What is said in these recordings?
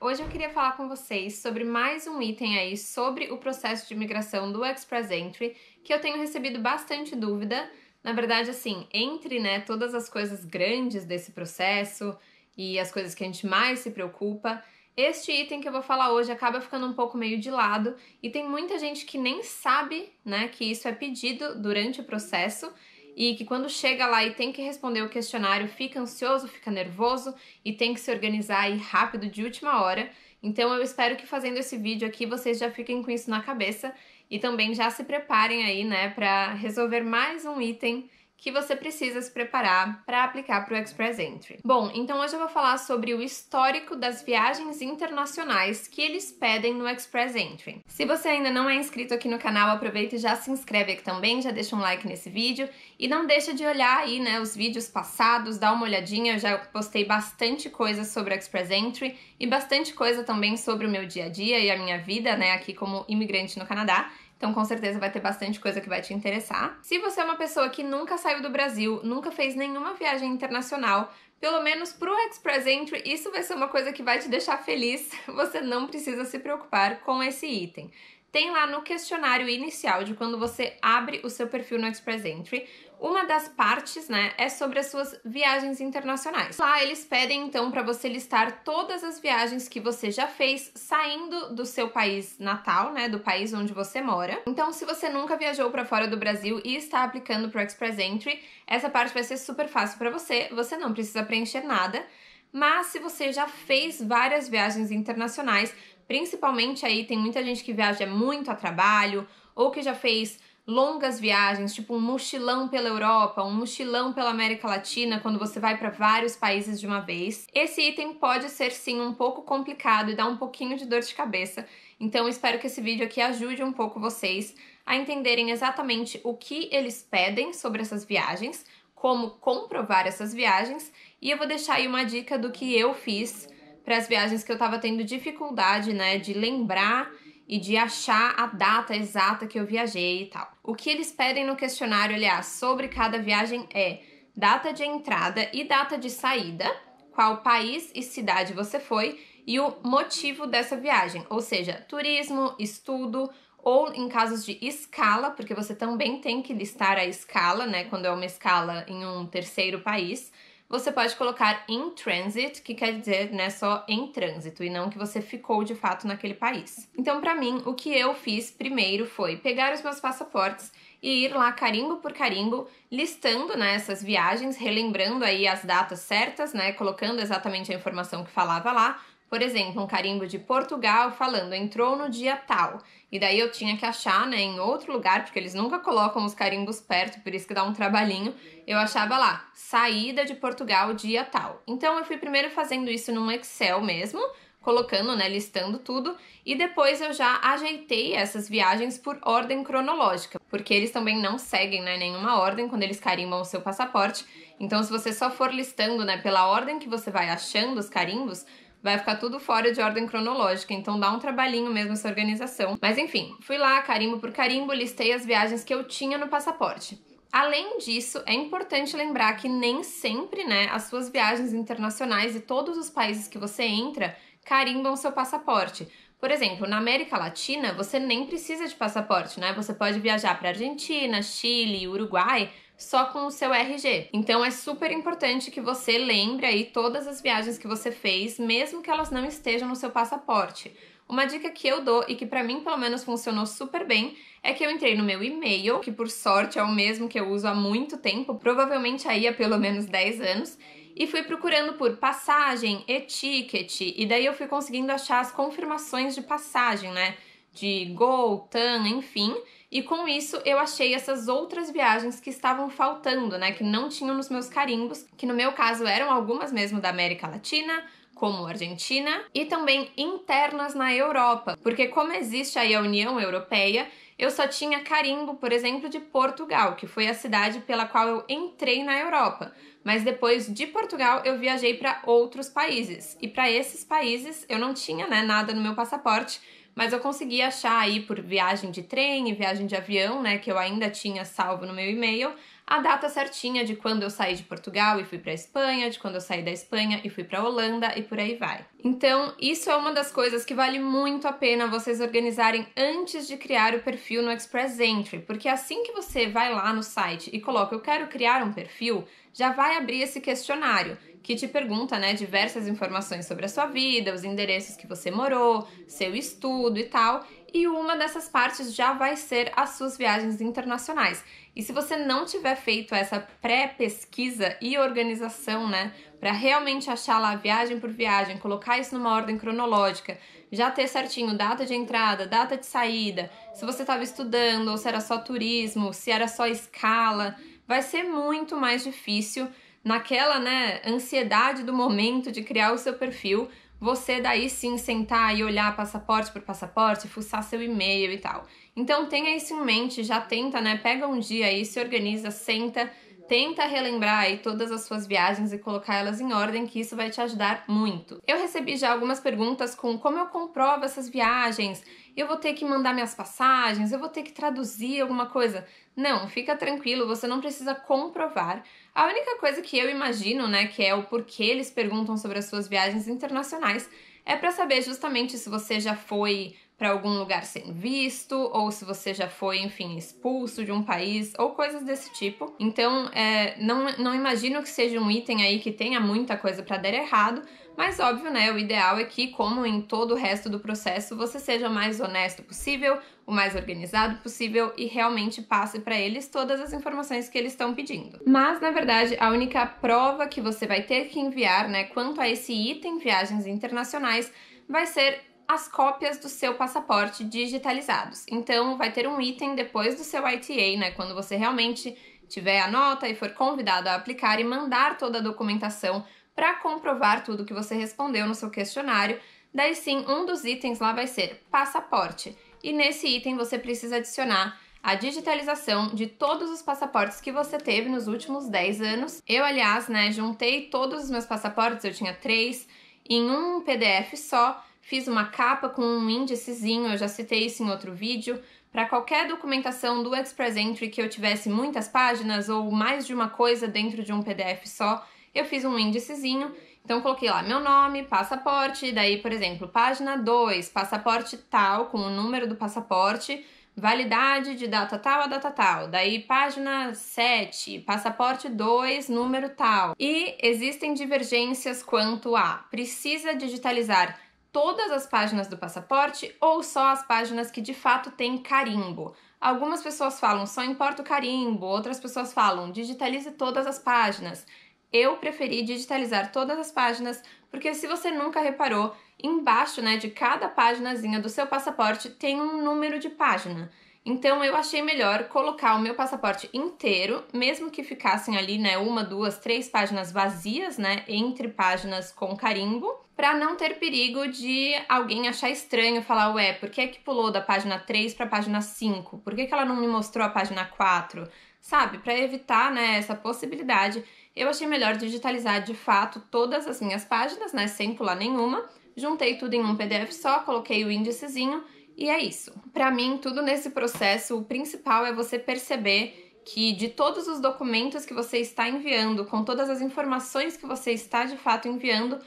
Hoje eu queria falar com vocês sobre mais um item aí sobre o processo de migração do Express Entry, que eu tenho recebido bastante dúvida. Na verdade, assim, entre né, todas as coisas grandes desse processo e as coisas que a gente mais se preocupa, este item que eu vou falar hoje acaba ficando um pouco meio de lado e tem muita gente que nem sabe né, que isso é pedido durante o processo e que quando chega lá e tem que responder o questionário, fica ansioso, fica nervoso e tem que se organizar aí rápido de última hora. Então eu espero que fazendo esse vídeo aqui vocês já fiquem com isso na cabeça e também já se preparem aí, né, para resolver mais um item que você precisa se preparar para aplicar para o Express Entry. Bom, então hoje eu vou falar sobre o histórico das viagens internacionais que eles pedem no Express Entry. Se você ainda não é inscrito aqui no canal, aproveita e já se inscreve aqui também, já deixa um like nesse vídeo e não deixa de olhar aí, né, os vídeos passados, dá uma olhadinha, eu já postei bastante coisa sobre o Express Entry e bastante coisa também sobre o meu dia a dia e a minha vida, né, aqui como imigrante no Canadá. Então, com certeza vai ter bastante coisa que vai te interessar. Se você é uma pessoa que nunca saiu do Brasil, nunca fez nenhuma viagem internacional, pelo menos para o Express Entry, isso vai ser uma coisa que vai te deixar feliz. Você não precisa se preocupar com esse item tem lá no questionário inicial de quando você abre o seu perfil no Express Entry, uma das partes, né, é sobre as suas viagens internacionais. Lá eles pedem então para você listar todas as viagens que você já fez saindo do seu país natal, né, do país onde você mora. Então, se você nunca viajou para fora do Brasil e está aplicando para o Express Entry, essa parte vai ser super fácil para você, você não precisa preencher nada. Mas se você já fez várias viagens internacionais, principalmente aí tem muita gente que viaja muito a trabalho ou que já fez longas viagens, tipo um mochilão pela Europa, um mochilão pela América Latina, quando você vai para vários países de uma vez. Esse item pode ser sim um pouco complicado e dar um pouquinho de dor de cabeça. Então espero que esse vídeo aqui ajude um pouco vocês a entenderem exatamente o que eles pedem sobre essas viagens como comprovar essas viagens e eu vou deixar aí uma dica do que eu fiz para as viagens que eu estava tendo dificuldade, né, de lembrar e de achar a data exata que eu viajei e tal. O que eles pedem no questionário, aliás, sobre cada viagem é data de entrada e data de saída, qual país e cidade você foi e o motivo dessa viagem, ou seja, turismo, estudo, ou em casos de escala, porque você também tem que listar a escala, né? Quando é uma escala em um terceiro país, você pode colocar in transit, que quer dizer, né, só em trânsito e não que você ficou de fato naquele país. Então, para mim, o que eu fiz primeiro foi pegar os meus passaportes e ir lá carimbo por carimbo, listando né, essas viagens, relembrando aí as datas certas, né, colocando exatamente a informação que falava lá, por exemplo, um carimbo de Portugal falando entrou no dia tal. E daí eu tinha que achar, né, em outro lugar, porque eles nunca colocam os carimbos perto, por isso que dá um trabalhinho. Eu achava lá, saída de Portugal dia tal. Então eu fui primeiro fazendo isso num Excel mesmo, colocando, né, listando tudo, e depois eu já ajeitei essas viagens por ordem cronológica, porque eles também não seguem, né, nenhuma ordem quando eles carimbam o seu passaporte. Então se você só for listando, né, pela ordem que você vai achando os carimbos, vai ficar tudo fora de ordem cronológica, então dá um trabalhinho mesmo essa organização. Mas enfim, fui lá, carimbo por carimbo, listei as viagens que eu tinha no passaporte. Além disso, é importante lembrar que nem sempre, né, as suas viagens internacionais e todos os países que você entra carimbam seu passaporte. Por exemplo, na América Latina, você nem precisa de passaporte, né? Você pode viajar para Argentina, Chile, Uruguai só com o seu RG. Então é super importante que você lembre aí todas as viagens que você fez, mesmo que elas não estejam no seu passaporte. Uma dica que eu dou e que para mim pelo menos funcionou super bem é que eu entrei no meu e-mail, que por sorte é o mesmo que eu uso há muito tempo, provavelmente aí há pelo menos 10 anos, e fui procurando por passagem, etiquete, e daí eu fui conseguindo achar as confirmações de passagem, né? De Gol, TAN, enfim. E com isso eu achei essas outras viagens que estavam faltando, né, que não tinham nos meus carimbos, que no meu caso eram algumas mesmo da América Latina, como Argentina, e também internas na Europa, porque como existe aí a União Europeia, eu só tinha carimbo, por exemplo, de Portugal, que foi a cidade pela qual eu entrei na Europa. Mas depois de Portugal eu viajei para outros países, e para esses países eu não tinha, né, nada no meu passaporte, mas eu consegui achar aí por viagem de trem e viagem de avião, né, que eu ainda tinha salvo no meu e-mail, a data certinha de quando eu saí de Portugal e fui para Espanha, de quando eu saí da Espanha e fui para Holanda e por aí vai. Então, isso é uma das coisas que vale muito a pena vocês organizarem antes de criar o perfil no Express Entry, porque assim que você vai lá no site e coloca eu quero criar um perfil, já vai abrir esse questionário que te pergunta, né, diversas informações sobre a sua vida, os endereços que você morou, seu estudo e tal, e uma dessas partes já vai ser as suas viagens internacionais. E se você não tiver feito essa pré-pesquisa e organização, né, para realmente achar lá viagem por viagem, colocar isso numa ordem cronológica, já ter certinho data de entrada, data de saída, se você estava estudando ou se era só turismo, se era só escala, vai ser muito mais difícil naquela, né, ansiedade do momento de criar o seu perfil você daí sim sentar e olhar passaporte por passaporte, fuçar seu e-mail e tal. Então tenha isso em mente, já tenta, né? Pega um dia aí, se organiza, senta, Tenta relembrar aí todas as suas viagens e colocar elas em ordem, que isso vai te ajudar muito. Eu recebi já algumas perguntas com como eu comprovo essas viagens, eu vou ter que mandar minhas passagens, eu vou ter que traduzir alguma coisa. Não, fica tranquilo, você não precisa comprovar. A única coisa que eu imagino, né, que é o porquê eles perguntam sobre as suas viagens internacionais, é para saber justamente se você já foi para algum lugar sem visto, ou se você já foi, enfim, expulso de um país, ou coisas desse tipo. Então, é, não, não imagino que seja um item aí que tenha muita coisa para dar errado, mas óbvio, né? O ideal é que, como em todo o resto do processo, você seja o mais honesto possível, o mais organizado possível e realmente passe para eles todas as informações que eles estão pedindo. Mas, na verdade, a única prova que você vai ter que enviar, né, quanto a esse item viagens internacionais, vai ser as cópias do seu passaporte digitalizados. Então, vai ter um item depois do seu ITA, né? Quando você realmente tiver a nota e for convidado a aplicar e mandar toda a documentação para comprovar tudo que você respondeu no seu questionário, daí sim, um dos itens lá vai ser passaporte. E nesse item você precisa adicionar a digitalização de todos os passaportes que você teve nos últimos 10 anos. Eu, aliás, né, juntei todos os meus passaportes, eu tinha três, em um PDF só Fiz uma capa com um índicezinho, eu já citei isso em outro vídeo, para qualquer documentação do Express Entry que eu tivesse muitas páginas ou mais de uma coisa dentro de um PDF só, eu fiz um índicezinho. Então coloquei lá meu nome, passaporte, daí, por exemplo, página 2, passaporte tal, com o número do passaporte, validade de data tal a data tal. Daí, página 7, passaporte 2, número tal. E existem divergências quanto a precisa digitalizar todas as páginas do passaporte ou só as páginas que de fato têm carimbo. Algumas pessoas falam só importa o carimbo, outras pessoas falam digitalize todas as páginas. Eu preferi digitalizar todas as páginas porque se você nunca reparou, embaixo, né, de cada páginazinha do seu passaporte tem um número de página. Então eu achei melhor colocar o meu passaporte inteiro, mesmo que ficassem ali, né, uma, duas, três páginas vazias, né, entre páginas com carimbo, para não ter perigo de alguém achar estranho falar, ué, por que é que pulou da página 3 para a página 5? Por que, que ela não me mostrou a página 4? Sabe, para evitar né, essa possibilidade, eu achei melhor digitalizar de fato todas as minhas páginas, né, sem pular nenhuma. Juntei tudo em um PDF só, coloquei o índicezinho e é isso. Para mim, tudo nesse processo, o principal é você perceber que de todos os documentos que você está enviando, com todas as informações que você está de fato enviando,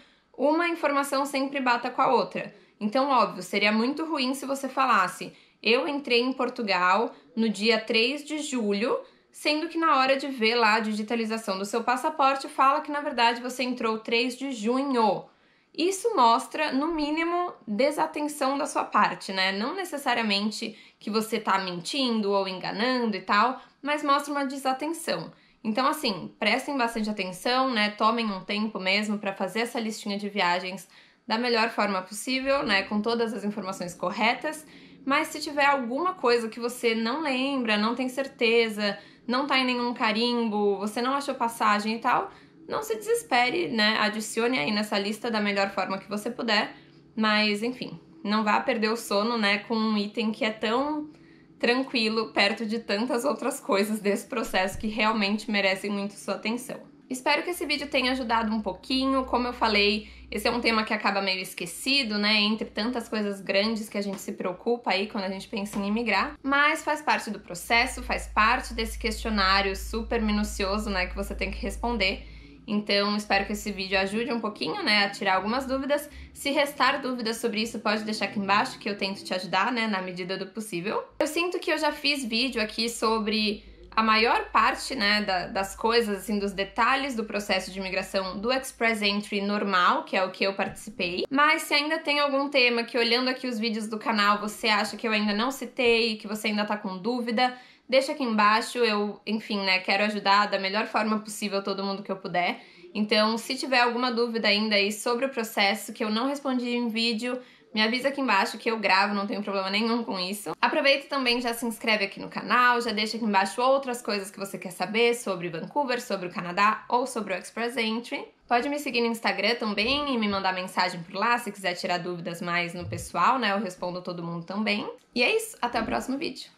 uma informação sempre bata com a outra. Então, óbvio, seria muito ruim se você falasse: eu entrei em Portugal no dia 3 de julho, sendo que na hora de ver lá a digitalização do seu passaporte fala que na verdade você entrou 3 de junho. Isso mostra, no mínimo, desatenção da sua parte, né? Não necessariamente que você está mentindo ou enganando e tal, mas mostra uma desatenção. Então, assim, prestem bastante atenção, né? Tomem um tempo mesmo para fazer essa listinha de viagens da melhor forma possível, né? Com todas as informações corretas. Mas se tiver alguma coisa que você não lembra, não tem certeza, não tá em nenhum carimbo, você não achou passagem e tal, não se desespere, né? Adicione aí nessa lista da melhor forma que você puder. Mas, enfim, não vá perder o sono, né? Com um item que é tão tranquilo perto de tantas outras coisas desse processo que realmente merecem muito sua atenção. Espero que esse vídeo tenha ajudado um pouquinho. Como eu falei, esse é um tema que acaba meio esquecido, né? Entre tantas coisas grandes que a gente se preocupa aí quando a gente pensa em emigrar. Mas faz parte do processo, faz parte desse questionário super minucioso, né? Que você tem que responder. Então, espero que esse vídeo ajude um pouquinho, né, a tirar algumas dúvidas. Se restar dúvidas sobre isso, pode deixar aqui embaixo que eu tento te ajudar, né, na medida do possível. Eu sinto que eu já fiz vídeo aqui sobre a maior parte, né, da, das coisas, assim, dos detalhes do processo de imigração do Express Entry normal, que é o que eu participei. Mas se ainda tem algum tema que, olhando aqui os vídeos do canal, você acha que eu ainda não citei, que você ainda tá com dúvida, Deixa aqui embaixo, eu, enfim, né, quero ajudar da melhor forma possível todo mundo que eu puder. Então, se tiver alguma dúvida ainda aí sobre o processo que eu não respondi em vídeo, me avisa aqui embaixo que eu gravo, não tenho problema nenhum com isso. Aproveita também, já se inscreve aqui no canal, já deixa aqui embaixo outras coisas que você quer saber sobre Vancouver, sobre o Canadá ou sobre o Express Entry. Pode me seguir no Instagram também e me mandar mensagem por lá se quiser tirar dúvidas mais no pessoal, né? Eu respondo todo mundo também. E é isso, até o próximo vídeo.